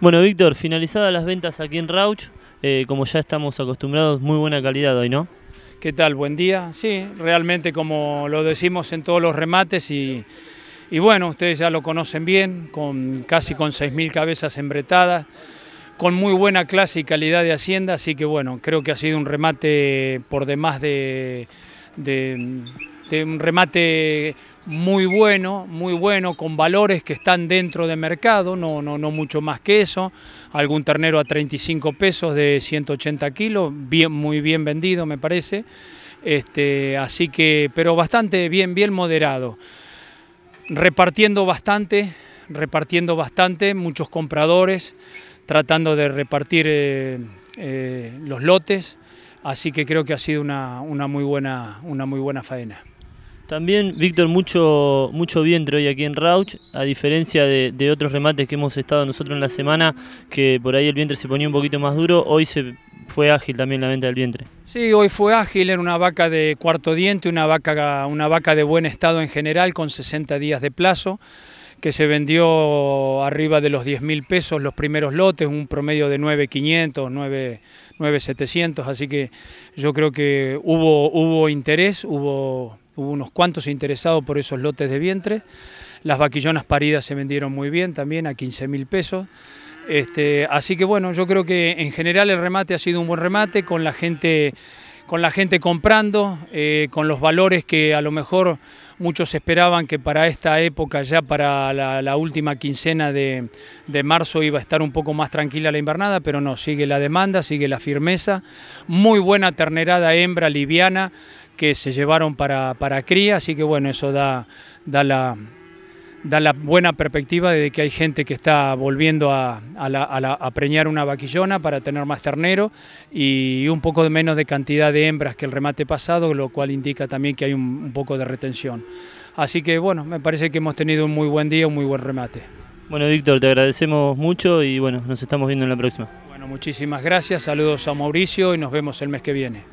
Bueno, Víctor, finalizadas las ventas aquí en Rauch, eh, como ya estamos acostumbrados, muy buena calidad hoy, ¿no? ¿Qué tal? Buen día. Sí, realmente como lo decimos en todos los remates y, bueno, ustedes ya lo conocen bien, con casi con 6.000 cabezas embretadas, con muy buena clase y calidad de hacienda, así que bueno, creo que ha sido un remate por demás de este, un remate muy bueno, muy bueno, con valores que están dentro de mercado, no, no, no mucho más que eso. Algún ternero a 35 pesos de 180 kilos, muy bien vendido me parece. Este, así que, pero bastante bien, bien moderado. Repartiendo bastante, repartiendo bastante, muchos compradores tratando de repartir eh, eh, los lotes, así que creo que ha sido una, muy, buena, una muy buena faena. También, Víctor, mucho, mucho vientre hoy aquí en Rauch, a diferencia de, otros remates que hemos estado nosotros en la semana, que por ahí el vientre se ponía un poquito más duro, hoy se fue ágil también la venta del vientre. Sí, hoy fue ágil, era una vaca de cuarto diente, una vaca, una vaca de buen estado en general, con 60 días de plazo que se vendió arriba de los 10 mil pesos los primeros lotes, un promedio de 9.500, 9.700, así que yo creo que hubo, hubo interés, hubo hubo unos cuantos interesados por esos lotes de vientre. Las vaquillonas paridas se vendieron muy bien también a 15 mil pesos. Este, así que bueno, yo creo que en general el remate ha sido un buen remate con la gente, con la gente comprando, eh, con los valores que a lo mejor Muchos esperaban que para esta época, ya para la, última quincena de, marzo, iba a estar un poco más tranquila la invernada, pero no, sigue la demanda, sigue la firmeza. Muy buena ternerada hembra liviana que se llevaron para, para cría, así que bueno, eso da, da la, da la buena perspectiva de que hay gente que está volviendo a, preñar una vaquillona para tener más ternero y un poco menos de cantidad de hembras que el remate pasado, lo cual indica también que hay un, un poco de retención. Así que bueno, me parece que hemos tenido un muy buen día, un muy buen remate. Bueno, Víctor, te agradecemos mucho y bueno, nos estamos viendo en la próxima. Bueno, muchísimas gracias, saludos a Mauricio y nos vemos el mes que viene.